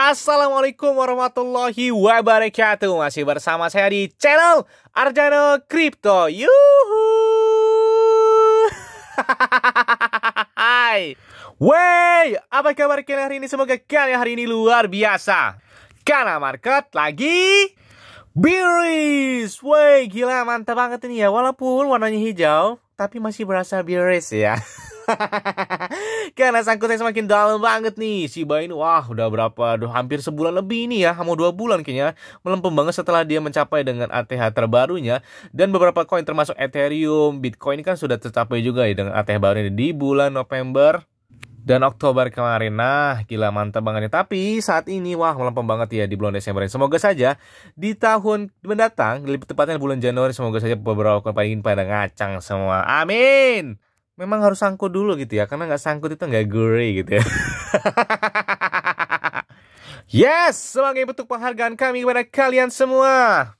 Assalamualaikum warahmatullahi wabarakatuh Masih bersama saya di channel Arjano Crypto Yuhu Hai Wey, apa kabar kalian hari ini? Semoga kalian hari ini luar biasa Karena market lagi Bearish Wey, gila mantap banget ini ya Walaupun warnanya hijau Tapi masih berasa bearish ya Karena sangkutnya semakin dalam banget nih si ini Wah udah berapa, Duh, hampir sebulan lebih ini ya Mau dua bulan kayaknya Melempem banget setelah dia mencapai dengan ATH terbarunya Dan beberapa koin termasuk Ethereum, Bitcoin ini kan sudah tercapai juga ya Dengan ATH barunya di bulan November dan Oktober kemarin. Nah, gila mantap banget nih. Tapi saat ini wah melempem banget ya di bulan Desember ini. Semoga saja di tahun mendatang, lebih tepatnya bulan Januari semoga saja beberapa koin paling pada ngacang semua. Amin memang harus sangkut dulu gitu ya karena nggak sangkut itu nggak gurih gitu ya yes sebagai bentuk penghargaan kami kepada kalian semua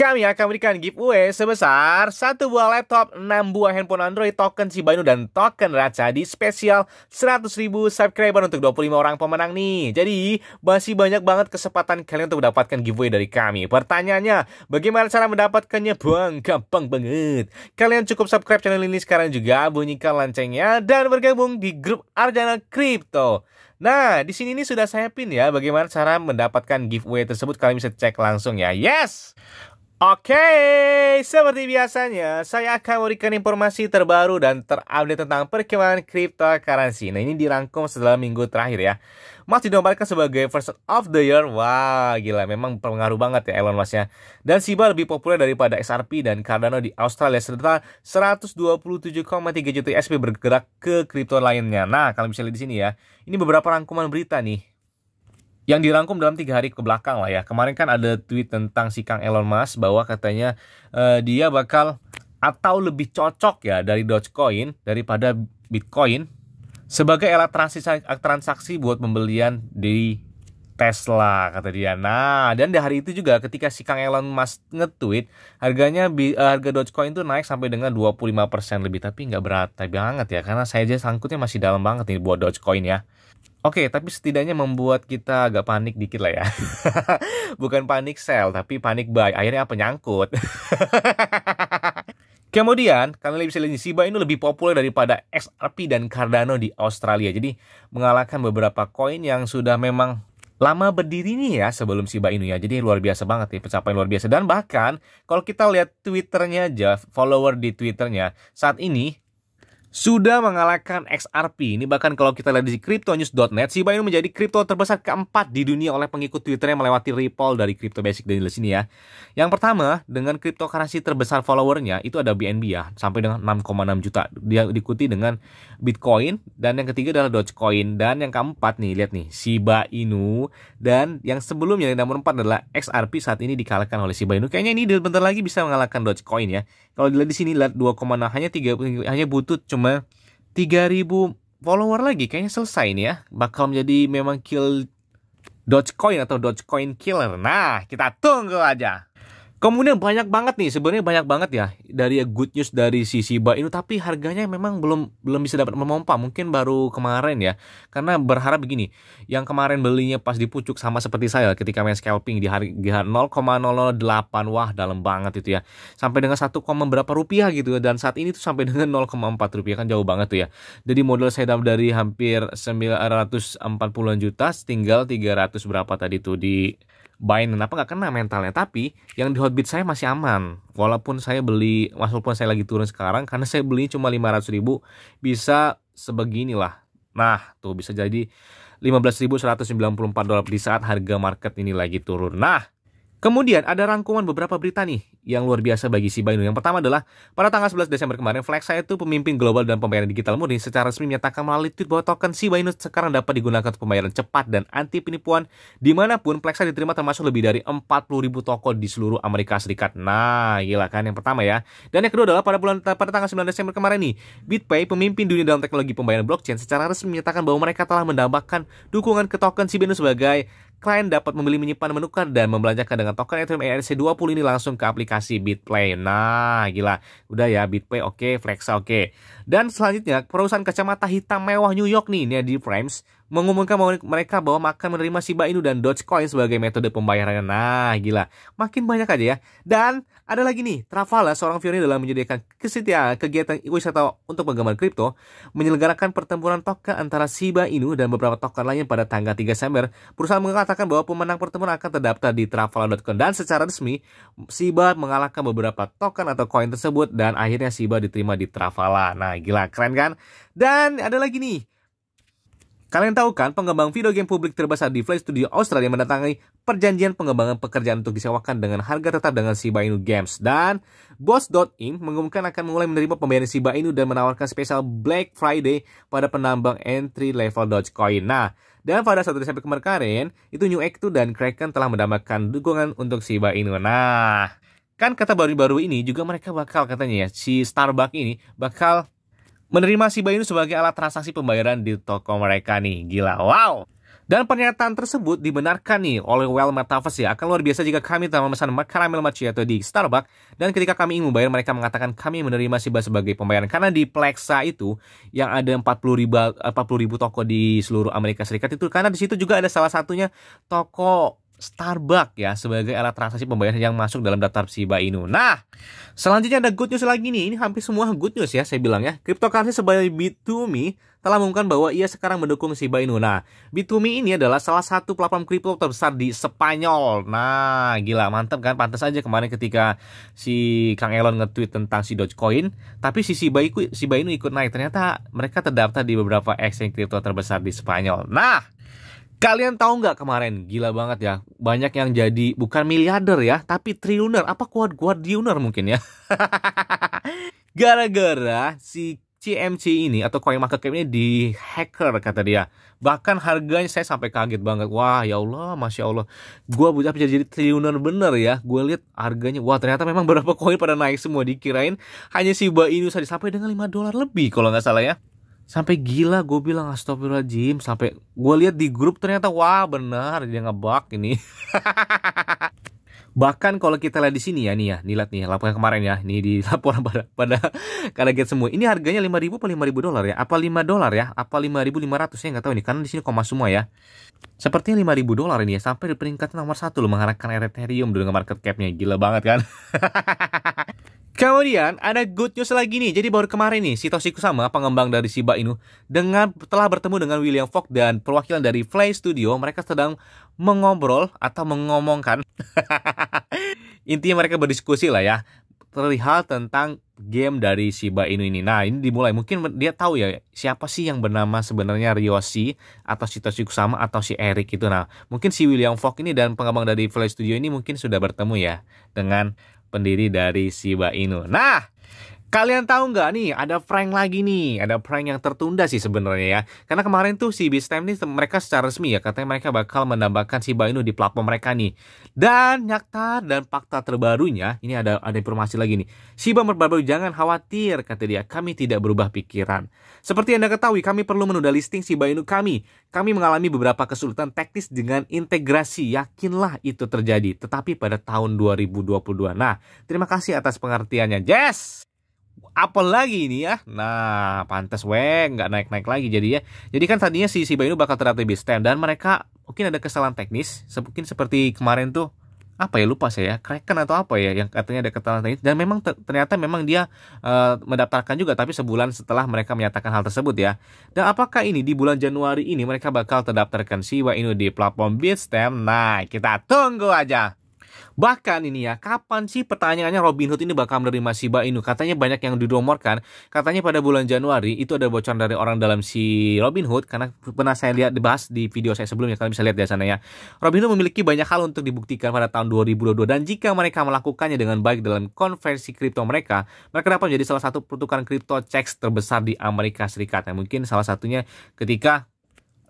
kami akan memberikan giveaway sebesar satu buah laptop, 6 buah handphone Android, token Inu, dan token Raca di spesial 100.000 subscriber untuk 25 orang pemenang nih. Jadi, masih banyak banget kesempatan kalian untuk mendapatkan giveaway dari kami. Pertanyaannya, bagaimana cara mendapatkannya? Bang, gampang banget. Kalian cukup subscribe channel ini sekarang juga, bunyikan loncengnya, dan bergabung di grup Arjana Crypto. Nah, di sini ini sudah saya pin ya bagaimana cara mendapatkan giveaway tersebut. Kalian bisa cek langsung ya. Yes. Oke, seperti biasanya, saya akan memberikan informasi terbaru dan terupdate tentang perkembangan cryptocurrency. Nah, ini dirangkum setelah minggu terakhir ya. Mas dinobatkan sebagai first of the year. Wah, gila, memang pengaruh banget ya Elon Musk-nya. Dan Shiba lebih populer daripada XRP dan Cardano di Australia serta 127,3 juta SP bergerak ke kripto lainnya. Nah, kalau bisa lihat di sini ya. Ini beberapa rangkuman berita nih yang dirangkum dalam tiga hari ke belakang lah ya. Kemarin kan ada tweet tentang si Kang Elon Musk bahwa katanya uh, dia bakal atau lebih cocok ya dari Dogecoin daripada Bitcoin sebagai alat transaksi, transaksi buat pembelian di Tesla kata dia. Nah, dan di hari itu juga ketika si Kang Elon Musk nge-tweet, harganya eh, harga Dogecoin itu naik sampai dengan 25% lebih, tapi nggak berat banget ya karena saya aja sangkutnya masih dalam banget nih buat Dogecoin ya. Oke, okay, tapi setidaknya membuat kita agak panik dikit lah ya. Bukan panik sell, tapi panik buy. Akhirnya apa? Nyangkut. Kemudian, karena bisa lihat Shiba ini lebih populer daripada XRP dan Cardano di Australia. Jadi, mengalahkan beberapa koin yang sudah memang lama berdiri nih ya sebelum Shiba Inu ya. Jadi luar biasa banget ya, pencapaian luar biasa. Dan bahkan kalau kita lihat Twitternya aja, follower di Twitternya, saat ini sudah mengalahkan XRP. Ini bahkan kalau kita lihat di cryptonews.net, Shiba Inu menjadi kripto terbesar keempat di dunia oleh pengikut Twitter yang melewati Ripple dari Crypto Basic dari sini ya. Yang pertama, dengan cryptocurrency terbesar followernya itu ada BNB ya, sampai dengan 6,6 juta. Dia diikuti dengan Bitcoin dan yang ketiga adalah Dogecoin dan yang keempat nih, lihat nih, Shiba Inu dan yang sebelumnya yang nomor empat adalah XRP saat ini dikalahkan oleh Shiba Inu. Kayaknya ini bentar lagi bisa mengalahkan Dogecoin ya. Kalau dilihat di sini lihat 2,6 hanya 3 hanya butuh cuma cuma 3000 follower lagi kayaknya selesai nih ya bakal menjadi memang kill Dogecoin atau Dogecoin killer nah kita tunggu aja Kemudian banyak banget nih, sebenarnya banyak banget ya dari good news dari si Shiba Inu tapi harganya memang belum belum bisa dapat memompa, mungkin baru kemarin ya. Karena berharap begini, yang kemarin belinya pas di pucuk sama seperti saya ketika main scalping di harga 0,08 wah dalam banget itu ya. Sampai dengan 1, berapa rupiah gitu dan saat ini tuh sampai dengan 0,4 rupiah kan jauh banget tuh ya. Jadi modal saya dapat dari hampir 940 juta tinggal 300 berapa tadi tuh di Binance kenapa nggak kena mentalnya tapi yang di Hotbit saya masih aman walaupun saya beli walaupun saya lagi turun sekarang karena saya beli cuma 500 ribu bisa sebeginilah nah tuh bisa jadi 15.194 dolar di saat harga market ini lagi turun nah Kemudian ada rangkuman beberapa berita nih yang luar biasa bagi Shiba Inu. Yang pertama adalah pada tanggal 11 Desember kemarin, Flex itu pemimpin global dan pembayaran digital murni secara resmi menyatakan melalui tweet bahwa token Shiba Inu sekarang dapat digunakan untuk pembayaran cepat dan anti penipuan dimanapun Flexa diterima termasuk lebih dari 40 ribu toko di seluruh Amerika Serikat. Nah, gila kan yang pertama ya. Dan yang kedua adalah pada bulan pada tanggal 9 Desember kemarin nih, BitPay pemimpin dunia dalam teknologi pembayaran blockchain secara resmi menyatakan bahwa mereka telah mendambakan dukungan ke token Shiba Inu sebagai klien dapat memilih menyimpan menukar, dan membelanjakan dengan token Ethereum ERC20 ini langsung ke aplikasi BitPlay. Nah, gila. Udah ya, BitPlay oke, okay, Flexa oke. Okay. Dan selanjutnya, perusahaan kacamata hitam mewah New York nih, nia di Frames, mengumumkan bahwa mereka bahwa akan menerima Shiba Inu dan Dogecoin sebagai metode pembayarannya. Nah, gila. Makin banyak aja ya. Dan ada lagi nih, Travala, ya, seorang pionir dalam menyediakan kesetiaan kegiatan wisata untuk penggemar kripto, menyelenggarakan pertempuran token antara Shiba Inu dan beberapa token lain pada tanggal 3 Desember. Perusahaan mengatakan bahwa pemenang pertemuan akan terdaftar di Travala.com dan secara resmi, Shiba mengalahkan beberapa token atau koin tersebut dan akhirnya Shiba diterima di Travala. Nah, gila, keren kan? Dan ada lagi nih, Kalian tahu kan, pengembang video game publik terbesar di Play Studio Australia mendatangi perjanjian pengembangan pekerjaan untuk disewakan dengan harga tetap dengan Shiba Inu Games. Dan Boss.in mengumumkan akan mulai menerima pembayaran Shiba Inu dan menawarkan spesial Black Friday pada penambang entry level Dogecoin. Nah, dan pada satu Desember kemarin, itu New Act dan Kraken telah mendapatkan dukungan untuk Shiba Inu. Nah, kan kata baru-baru ini juga mereka bakal katanya ya, si Starbucks ini bakal menerima Shiba Inu sebagai alat transaksi pembayaran di toko mereka nih. Gila, wow! Dan pernyataan tersebut dibenarkan nih oleh Well Metaverse ya. Akan luar biasa jika kami telah memesan caramel macchiato di Starbucks dan ketika kami ingin membayar mereka mengatakan kami menerima Shiba sebagai pembayaran. Karena di Plexa itu yang ada 40 ribu, 40 eh, ribu toko di seluruh Amerika Serikat itu karena di situ juga ada salah satunya toko Starbucks ya sebagai alat transaksi pembayaran yang masuk dalam daftar Shiba Inu. Nah, selanjutnya ada good news lagi nih. Ini hampir semua good news ya saya bilang ya. Cryptocurrency sebagai b 2 telah mengumumkan bahwa ia sekarang mendukung Shiba Inu. Nah, b 2 ini adalah salah satu platform kripto terbesar di Spanyol. Nah, gila mantap kan? Pantas aja kemarin ketika si Kang Elon nge-tweet tentang si Dogecoin, tapi si Shiba, Shiba Inu ikut naik. Ternyata mereka terdaftar di beberapa exchange kripto terbesar di Spanyol. Nah, Kalian tahu nggak kemarin gila banget ya banyak yang jadi bukan miliarder ya tapi triliuner apa kuat kuat kuadriuner mungkin ya gara-gara si CMC ini atau koin market cap ini di hacker kata dia bahkan harganya saya sampai kaget banget wah ya Allah masya Allah gue bisa jadi triliuner bener ya gue lihat harganya wah ternyata memang beberapa koin pada naik semua dikirain hanya si ba Inu saja sampai dengan lima dolar lebih kalau nggak salah ya sampai gila gue bilang astagfirullahaladzim sampai gue lihat di grup ternyata wah benar dia ngebak ini bahkan kalau kita lihat di sini ya nih ya nih lihat nih laporan kemarin ya nih di laporan pada pada kaget semua ini harganya 5000 lima ribu dolar ya apa 5 dolar ya apa 5500 ya nggak tahu nih karena di sini koma semua ya sepertinya 5000 dolar ini ya sampai di peringkat nomor satu loh mengharapkan Ethereum dengan market capnya gila banget kan Kemudian ada good news lagi nih. Jadi baru kemarin nih Satoshi Kusama pengembang dari Shiba Inu dengan telah bertemu dengan William Fogg dan perwakilan dari Fly Studio, mereka sedang mengobrol atau mengomongkan. Intinya mereka berdiskusi lah ya terlihat tentang game dari Shiba Inu ini. Nah, ini dimulai mungkin dia tahu ya siapa sih yang bernama sebenarnya Ryoshi atau Satoshi Kusama atau si Eric itu. Nah, mungkin si William Fogg ini dan pengembang dari Fly Studio ini mungkin sudah bertemu ya dengan pendiri dari Shiba Inu. Nah, Kalian tahu nggak nih, ada prank lagi nih, ada prank yang tertunda sih sebenarnya ya. Karena kemarin tuh si time nih mereka secara resmi ya, katanya mereka bakal menambahkan si Bainu di platform mereka nih. Dan nyata dan fakta terbarunya, ini ada ada informasi lagi nih. si Shiba baru jangan khawatir, kata dia, kami tidak berubah pikiran. Seperti Anda ketahui, kami perlu menunda listing si Bainu kami. Kami mengalami beberapa kesulitan teknis dengan integrasi, yakinlah itu terjadi. Tetapi pada tahun 2022. Nah, terima kasih atas pengertiannya. Yes! apel lagi ini ya. Nah, pantas weng nggak naik-naik lagi jadi ya. Jadi kan tadinya si Shiba Inu bakal terdapat di stem dan mereka mungkin ada kesalahan teknis, mungkin seperti kemarin tuh apa ya lupa saya ya, Kraken atau apa ya yang katanya ada kesalahan teknis dan memang ternyata memang dia e, mendaftarkan juga tapi sebulan setelah mereka menyatakan hal tersebut ya dan apakah ini di bulan Januari ini mereka bakal terdaftarkan Shiba Inu di platform Bitstamp nah kita tunggu aja Bahkan ini ya, kapan sih pertanyaannya Robin Hood ini bakal menerima Shiba Inu? Katanya banyak yang didomorkan. Katanya pada bulan Januari itu ada bocoran dari orang dalam si Robin Hood karena pernah saya lihat dibahas di video saya sebelumnya. Kalian bisa lihat di sana ya. Robin Hood memiliki banyak hal untuk dibuktikan pada tahun 2022 dan jika mereka melakukannya dengan baik dalam konversi kripto mereka, mereka dapat menjadi salah satu pertukaran kripto checks terbesar di Amerika Serikat. Nah, mungkin salah satunya ketika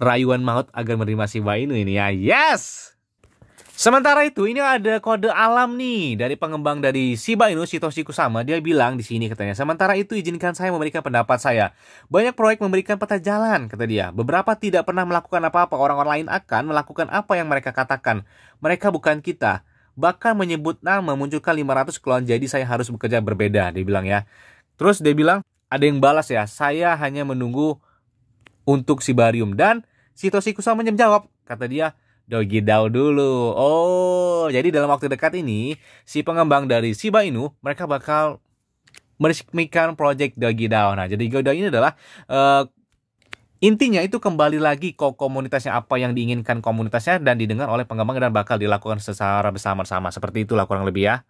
rayuan maut agar menerima Shiba Inu ini ya. Yes! Sementara itu ini ada kode alam nih dari pengembang dari Shiba Inu Shitoshi Kusama dia bilang di sini katanya sementara itu izinkan saya memberikan pendapat saya banyak proyek memberikan peta jalan kata dia beberapa tidak pernah melakukan apa-apa orang-orang lain akan melakukan apa yang mereka katakan mereka bukan kita bahkan menyebut nama munculkan 500 klon jadi saya harus bekerja berbeda dia bilang ya terus dia bilang ada yang balas ya saya hanya menunggu untuk Sibarium dan Shitoshi Kusama menjawab kata dia Dogi Dao dulu. Oh, jadi dalam waktu dekat ini si pengembang dari Shiba Inu mereka bakal meresmikan project Dogi Dao. Nah, jadi Dogi Dao ini adalah uh, Intinya itu kembali lagi ke komunitasnya apa yang diinginkan komunitasnya dan didengar oleh pengembang dan bakal dilakukan secara bersama-sama. Seperti itulah kurang lebih ya.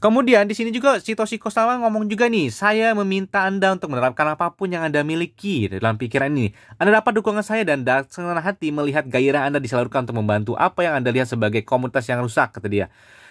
Kemudian di sini juga Sito Sikosama ngomong juga nih, saya meminta Anda untuk menerapkan apapun yang Anda miliki dalam pikiran ini. Anda dapat dukungan saya dan dengan hati melihat gairah Anda disalurkan untuk membantu apa yang Anda lihat sebagai komunitas yang rusak, kata dia.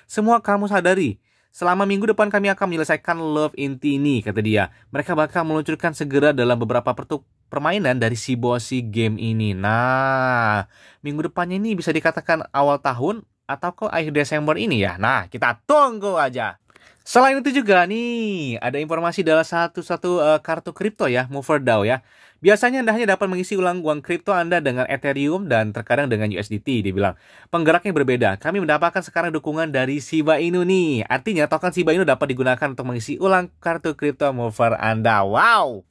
Semua kamu sadari, Selama minggu depan kami akan menyelesaikan Love Inti ini, kata dia. Mereka bakal meluncurkan segera dalam beberapa pertuk permainan dari si Bosi game ini. Nah, minggu depannya ini bisa dikatakan awal tahun atau kok akhir Desember ini ya? Nah, kita tunggu aja. Selain itu juga nih, ada informasi dalam satu-satu uh, kartu kripto ya, Mover DAO ya. Biasanya Anda hanya dapat mengisi ulang uang kripto Anda dengan Ethereum dan terkadang dengan USDT, dibilang. Penggeraknya berbeda. Kami mendapatkan sekarang dukungan dari Shiba Inu nih. Artinya token Shiba Inu dapat digunakan untuk mengisi ulang kartu kripto Mover Anda. Wow!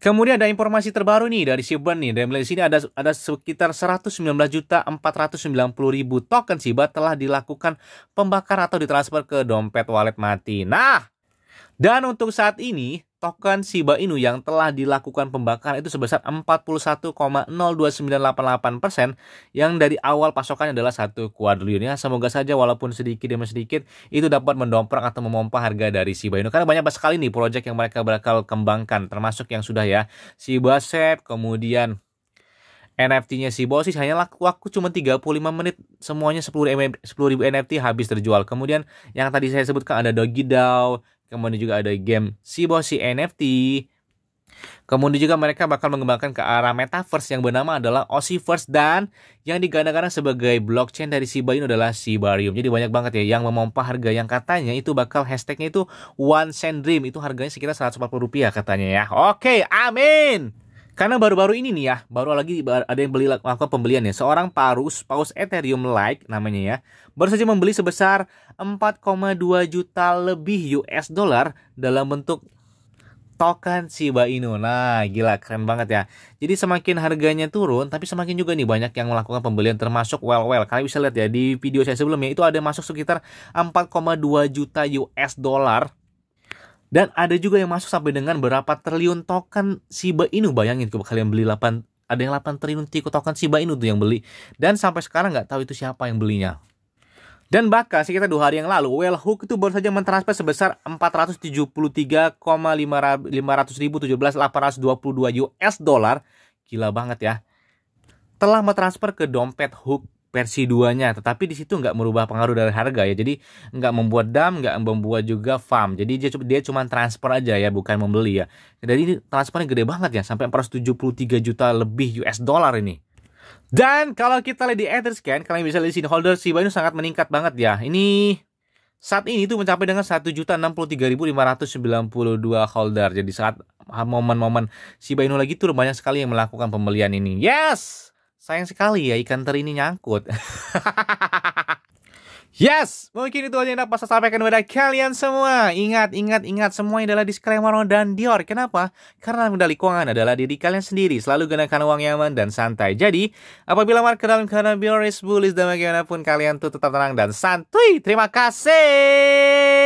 Kemudian ada informasi terbaru nih dari Shiba nih. Dari Malaysia sini ada ada sekitar 119.490.000 token Shiba telah dilakukan pembakaran atau ditransfer ke dompet wallet mati. Nah, dan untuk saat ini token Shiba Inu yang telah dilakukan pembakaran itu sebesar 41,02988% yang dari awal pasokannya adalah satu kuadrilion ya. Semoga saja walaupun sedikit demi sedikit itu dapat mendongkrak atau memompa harga dari Shiba Inu karena banyak sekali nih proyek yang mereka bakal kembangkan termasuk yang sudah ya Shiba Set kemudian NFT-nya si Bosis hanya laku, waktu cuma 35 menit semuanya 10 NFT habis terjual. Kemudian yang tadi saya sebutkan ada Doggy DAO, Kemudian juga ada game Sibosi NFT. Kemudian juga mereka bakal mengembangkan ke arah metaverse yang bernama adalah Ossiverse dan yang digadang-gadang sebagai blockchain dari Shiba Inu adalah Shibarium. Jadi banyak banget ya yang memompa harga yang katanya itu bakal hashtagnya itu One Cent Dream. Itu harganya sekitar 140 rupiah katanya ya. Oke, amin. Karena baru-baru ini nih ya, baru lagi ada yang beli melakukan pembelian ya. Seorang parus, paus Ethereum like namanya ya, baru saja membeli sebesar 4,2 juta lebih US dollar dalam bentuk token Shiba Inu. Nah, gila keren banget ya. Jadi semakin harganya turun, tapi semakin juga nih banyak yang melakukan pembelian termasuk well well. Kalian bisa lihat ya di video saya sebelumnya itu ada masuk sekitar 4,2 juta US dollar dan ada juga yang masuk sampai dengan berapa triliun token Shiba Inu. Bayangin coba kalian beli 8 ada yang 8 triliun tiko token Shiba Inu tuh yang beli. Dan sampai sekarang nggak tahu itu siapa yang belinya. Dan bahkan sekitar dua hari yang lalu, Well Hook itu baru saja mentransfer sebesar 473,517.822 US dollar. Gila banget ya. Telah mentransfer ke dompet Hook versi 2-nya tetapi di situ nggak merubah pengaruh dari harga ya jadi nggak membuat dam nggak membuat juga farm jadi dia dia cuma transfer aja ya bukan membeli ya jadi ini transfernya gede banget ya sampai 473 juta lebih US dollar ini dan kalau kita lihat di Etherscan kalian bisa lihat di sini holder Shiba ini sangat meningkat banget ya ini saat ini itu mencapai dengan 1.063.592 holder jadi saat momen-momen Shiba Inu lagi turun banyak sekali yang melakukan pembelian ini yes sayang sekali ya ikan teri ini nyangkut. yes, mungkin itu aja yang dapat saya sampaikan kepada kalian semua. Ingat, ingat, ingat yang adalah disclaimer dan Dior. Kenapa? Karena medali keuangan adalah diri kalian sendiri. Selalu gunakan uang yang aman dan santai. Jadi, apabila market dalam keadaan bearish, bullish, dan bagaimanapun kalian tuh tetap tenang dan santuy. Terima kasih.